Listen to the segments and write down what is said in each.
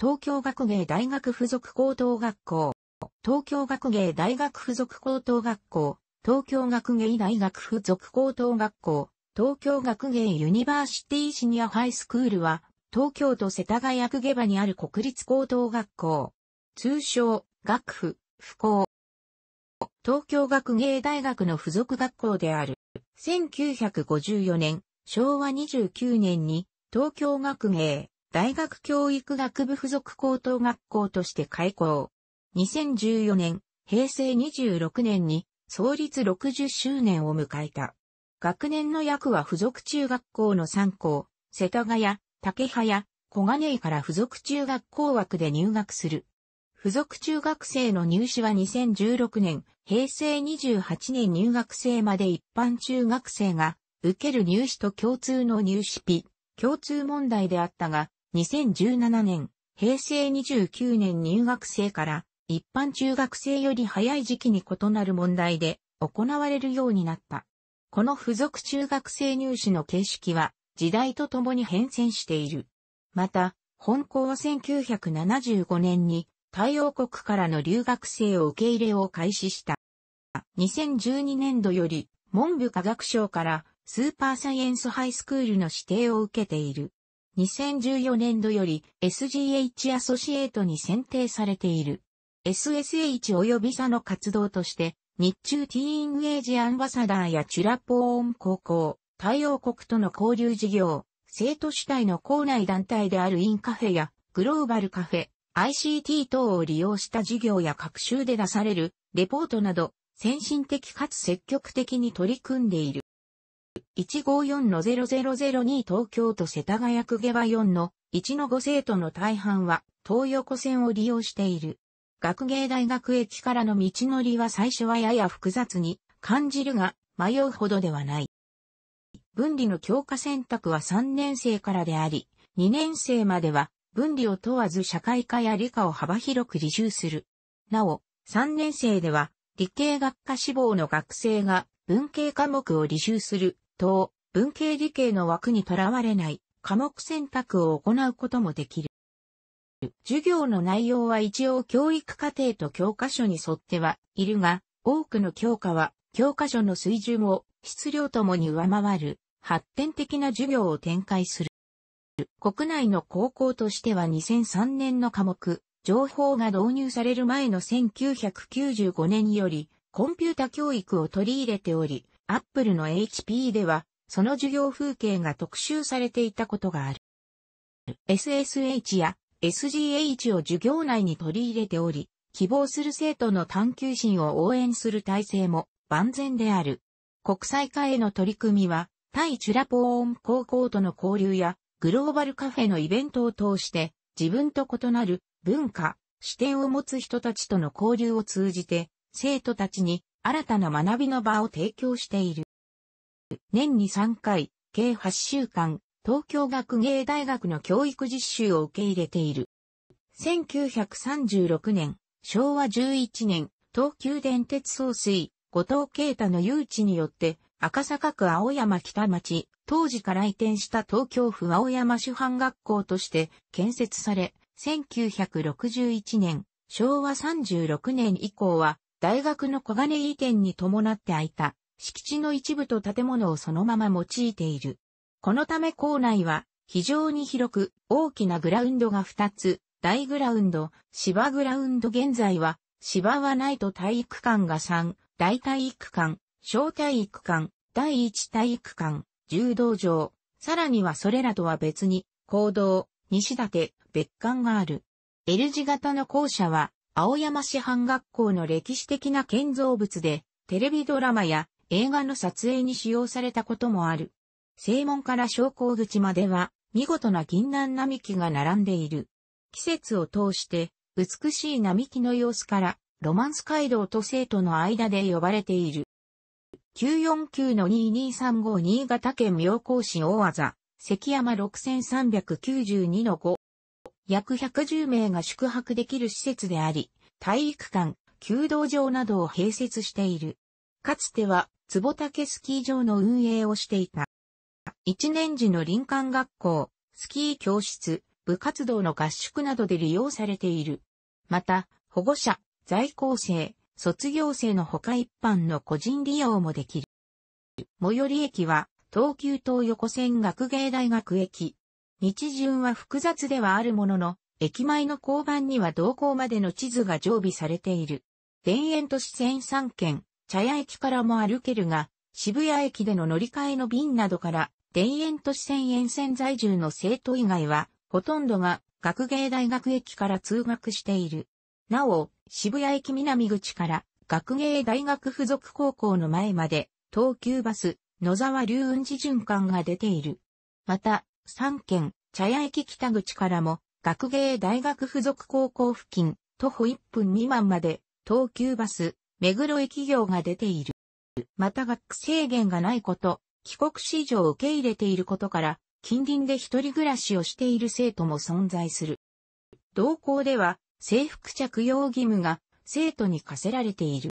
東京学芸大学附属高等学校、東京学芸大学附属高等学校、東京学芸大学附属高等学校、東京学芸ユニバーシティシニアハイスクールは、東京都世田谷区下場にある国立高等学校。通称、学府、不幸。東京学芸大学の附属学校である。1954年、昭和29年に、東京学芸、大学教育学部附属高等学校として開校。2014年、平成26年に創立60周年を迎えた。学年の役は附属中学校の3校、世田谷、竹早、小金井から附属中学校枠で入学する。附属中学生の入試は2016年、平成28年入学生まで一般中学生が受ける入試と共通の入試日、共通問題であったが、2017年、平成29年入学生から一般中学生より早い時期に異なる問題で行われるようになった。この付属中学生入試の形式は時代とともに変遷している。また、本校は1975年に太陽国からの留学生を受け入れを開始した。2012年度より文部科学省からスーパーサイエンスハイスクールの指定を受けている。2014年度より SGH アソシエイトに選定されている。SSH 及び佐の活動として、日中ティーンエイジアンバサダーやチュラポーン高校、太陽国との交流事業、生徒主体の校内団体であるインカフェやグローバルカフェ、ICT 等を利用した事業や各州で出されるレポートなど、先進的かつ積極的に取り組んでいる。154の0002東京都世田谷区下馬4の1の5生徒の大半は東横線を利用している。学芸大学駅からの道のりは最初はやや複雑に感じるが迷うほどではない。分離の教科選択は3年生からであり、2年生までは分離を問わず社会科や理科を幅広く履修する。なお、3年生では理系学科志望の学生が文系科目を履修する等、文系理系の枠にとらわれない科目選択を行うこともできる。授業の内容は一応教育課程と教科書に沿ってはいるが、多くの教科は教科書の水準を質量ともに上回る発展的な授業を展開する。国内の高校としては2003年の科目、情報が導入される前の1995年よりコンピュータ教育を取り入れており、アップルの HP では、その授業風景が特集されていたことがある。SSH や SGH を授業内に取り入れており、希望する生徒の探求心を応援する体制も万全である。国際化への取り組みは、対チュラポーン高校との交流や、グローバルカフェのイベントを通して、自分と異なる文化、視点を持つ人たちとの交流を通じて、生徒たちに新たな学びの場を提供している。年に3回、計8週間、東京学芸大学の教育実習を受け入れている。1936年、昭和11年、東急電鉄総水、後藤啓太の誘致によって、赤坂区青山北町、当時から移転した東京府青山主犯学校として建設され、1961年、昭和36年以降は大学の小金井移転に伴って開いた敷地の一部と建物をそのまま用いている。このため校内は非常に広く大きなグラウンドが2つ、大グラウンド、芝グラウンド現在は芝はないと体育館が3、大体育館、小体育館、第一体育館、柔道場、さらにはそれらとは別に、公道、西立、別館がある。L 字型の校舎は、青山師範学校の歴史的な建造物で、テレビドラマや映画の撮影に使用されたこともある。正門から昇降口までは、見事な銀杏並木が並んでいる。季節を通して、美しい並木の様子から、ロマンス街道と生徒の間で呼ばれている。949-2235新潟県妙高市大技、関山6392-5約110名が宿泊できる施設であり、体育館、弓道場などを併設している。かつては、坪竹スキー場の運営をしていた。一年時の林間学校、スキー教室、部活動の合宿などで利用されている。また、保護者、在校生、卒業生の他一般の個人利用もできる。最寄り駅は、東急東横線学芸大学駅、日順は複雑ではあるものの、駅前の交番には同行までの地図が常備されている。田園都市線3県、茶屋駅からも歩けるが、渋谷駅での乗り換えの便などから、田園都市線沿線在住の生徒以外は、ほとんどが学芸大学駅から通学している。なお、渋谷駅南口から学芸大学附属高校の前まで、東急バス、野沢龍雲寺循環が出ている。また、三県、茶屋駅北口からも、学芸大学附属高校付近、徒歩1分未満まで、東急バス、目黒駅業が出ている。また学制限がないこと、帰国子女を受け入れていることから、近隣で一人暮らしをしている生徒も存在する。同校では、制服着用義務が生徒に課せられている。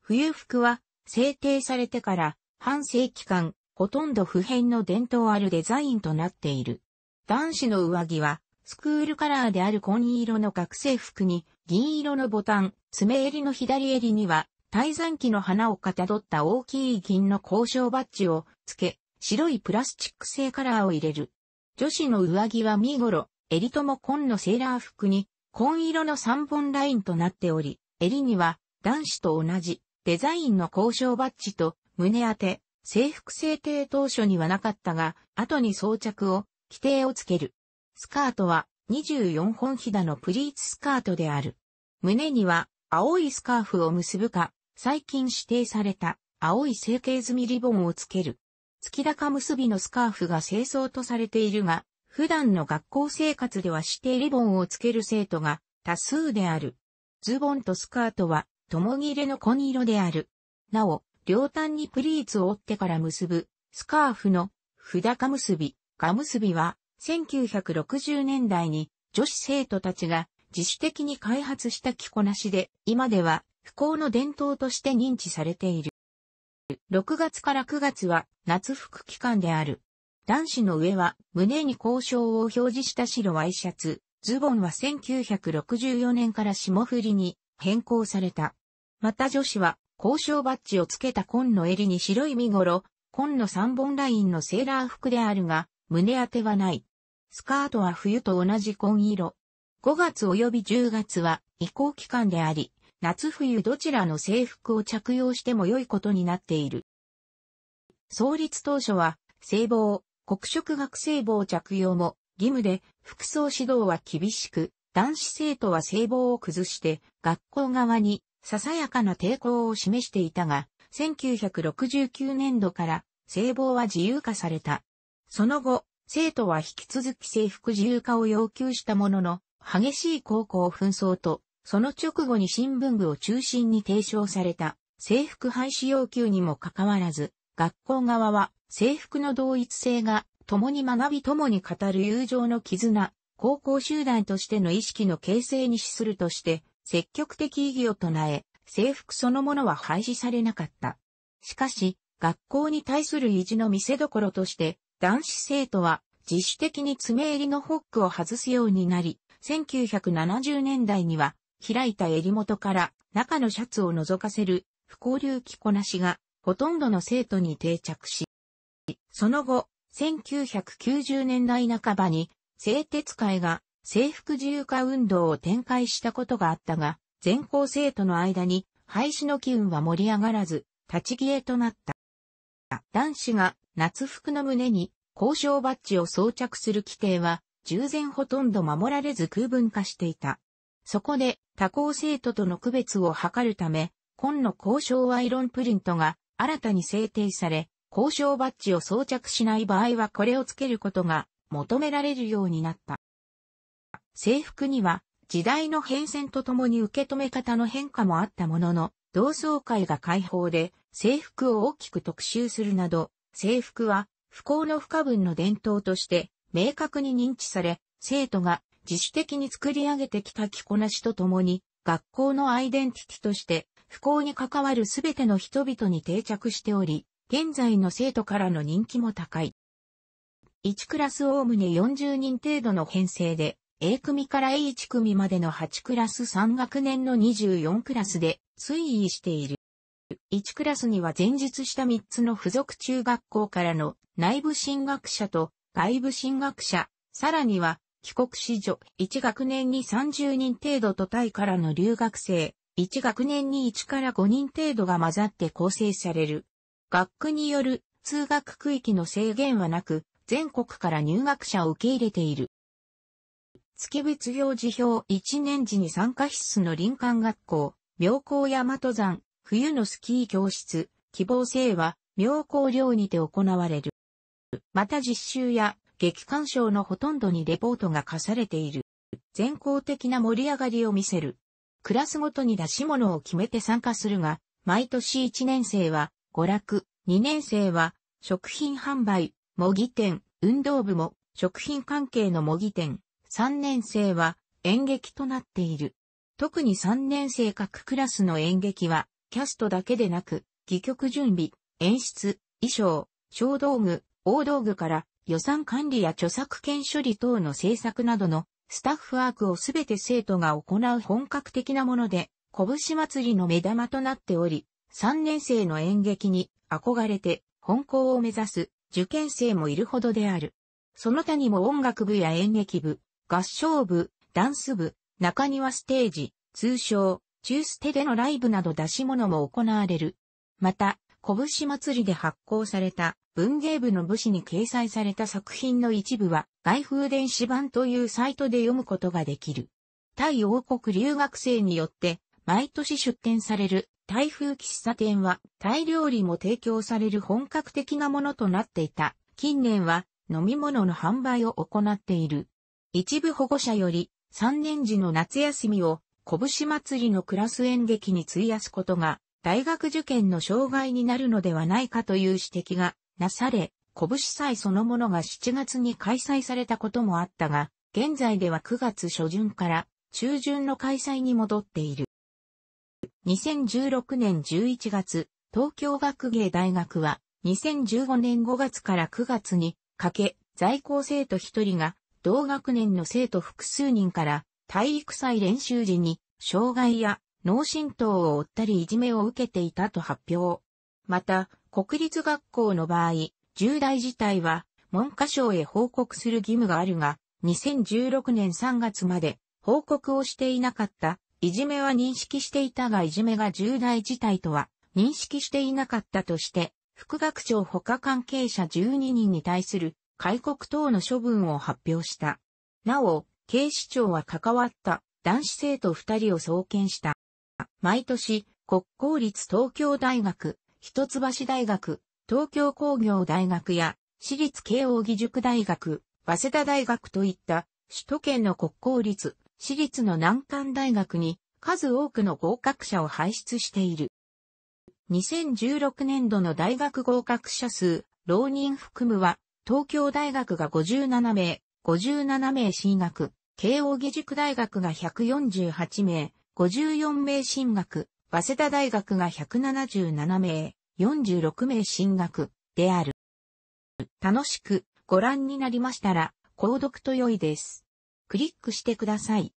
冬服は制定されてから半世紀間ほとんど普遍の伝統あるデザインとなっている。男子の上着は、スクールカラーである紺色の学生服に、銀色のボタン、爪襟の左襟には、滞山期の花をかたどった大きい銀の交渉バッジを付け、白いプラスチック製カラーを入れる。女子の上着は見頃、襟とも紺のセーラー服に、紺色の3本ラインとなっており、襟には男子と同じデザインの交渉バッジと胸当て、制服制定当初にはなかったが、後に装着を、規定をつける。スカートは24本ひだのプリーツスカートである。胸には青いスカーフを結ぶか、最近指定された青い成形済みリボンをつける。月高結びのスカーフが清掃とされているが、普段の学校生活では指定リボンをつける生徒が多数である。ズボンとスカートは、共切れの紺色である。なお、両端にプリーツを折ってから結ぶ、スカーフの、札か結び、か結びは、1960年代に女子生徒たちが自主的に開発した着こなしで、今では不幸の伝統として認知されている。6月から9月は夏服期間である。男子の上は胸に交渉を表示した白ワイシャツ、ズボンは1964年から霜降りに変更された。また女子は交渉バッジをつけた紺の襟に白い身頃、紺の三本ラインのセーラー服であるが、胸当てはない。スカートは冬と同じ紺色。5月及び10月は移行期間であり、夏冬どちらの制服を着用しても良いことになっている。創立当初は、制帽、黒色学生帽着用も義務で、服装指導は厳しく、男子生徒は制帽を崩して、学校側にささやかな抵抗を示していたが、1969年度から性暴は自由化された。その後、生徒は引き続き制服自由化を要求したものの、激しい高校紛争と、その直後に新聞部を中心に提唱された制服廃止要求にもかかわらず、学校側は制服の同一性が共に学び共に語る友情の絆、高校集団としての意識の形成に資するとして、積極的意義を唱え、制服そのものは廃止されなかった。しかし、学校に対する意地の見せ所として、男子生徒は自主的に爪襟のホックを外すようになり、1970年代には開いた襟元から中のシャツを覗かせる不交流着こなしがほとんどの生徒に定着し、その後、1990年代半ばに製鉄会が制服自由化運動を展開したことがあったが、全校生徒の間に廃止の機運は盛り上がらず、立ち消えとなった。男子が夏服の胸に交渉バッジを装着する規定は、従前ほとんど守られず空分化していた。そこで他校生徒との区別を図るため、今の交渉アイロンプリントが新たに制定され、交渉バッジを装着しない場合はこれをつけることが求められるようになった。制服には時代の変遷とともに受け止め方の変化もあったものの、同窓会が解放で制服を大きく特集するなど、制服は不幸の不可分の伝統として明確に認知され、生徒が自主的に作り上げてきた着こなしとともに、学校のアイデンティティとして不幸に関わるすべての人々に定着しており、現在の生徒からの人気も高い。1クラスおおむね40人程度の編成で、A 組から H 組までの8クラス3学年の24クラスで推移している。1クラスには前述した3つの付属中学校からの内部進学者と外部進学者、さらには帰国子女1学年に30人程度とタイからの留学生、1学年に1から5人程度が混ざって構成される。学区による通学区域の制限はなく、全国から入学者を受け入れている。月別行事表1年時に参加必須の林間学校、妙高山登山、冬のスキー教室、希望生は、妙高寮にて行われる。また実習や劇鑑賞のほとんどにレポートが課されている。全校的な盛り上がりを見せる。クラスごとに出し物を決めて参加するが、毎年1年生は娯楽、2年生は食品販売、模擬店、運動部も食品関係の模擬店、3年生は演劇となっている。特に3年生各クラスの演劇は、キャストだけでなく、戯曲準備、演出、衣装、小道具、大道具から予算管理や著作権処理等の制作などのスタッフワークをすべて生徒が行う本格的なもので、拳祭りの目玉となっており、3年生の演劇に憧れて本校を目指す受験生もいるほどである。その他にも音楽部や演劇部、合唱部、ダンス部、中庭ステージ、通称、中捨てでのライブなど出し物も行われる。また、拳祭りで発行された文芸部の武士に掲載された作品の一部は外風電子版というサイトで読むことができる。タイ王国留学生によって毎年出展されるタイ風喫茶店はタイ料理も提供される本格的なものとなっていた。近年は飲み物の販売を行っている。一部保護者より3年時の夏休みを拳祭りのクラス演劇に費やすことが大学受験の障害になるのではないかという指摘がなされ、拳祭そのものが7月に開催されたこともあったが、現在では9月初旬から中旬の開催に戻っている。2016年11月、東京学芸大学は2015年5月から9月にかけ在校生徒1人が同学年の生徒複数人から体育祭練習時に障害や脳震盪を負ったりいじめを受けていたと発表。また、国立学校の場合、重大事態は文科省へ報告する義務があるが、2016年3月まで報告をしていなかった。いじめは認識していたがいじめが重大事態とは認識していなかったとして、副学長他関係者12人に対する開国等の処分を発表した。なお、警視庁は関わった男子生徒二人を送検した。毎年、国公立東京大学、一橋大学、東京工業大学や、私立慶応義塾大学、早稲田大学といった首都圏の国公立、私立の難関大学に数多くの合格者を輩出している。2016年度の大学合格者数、浪人含むは東京大学が57名、57名進学、慶応義塾大学が148名、54名進学、早稲田大学が177名、46名進学である。楽しくご覧になりましたら、購読と良いです。クリックしてください。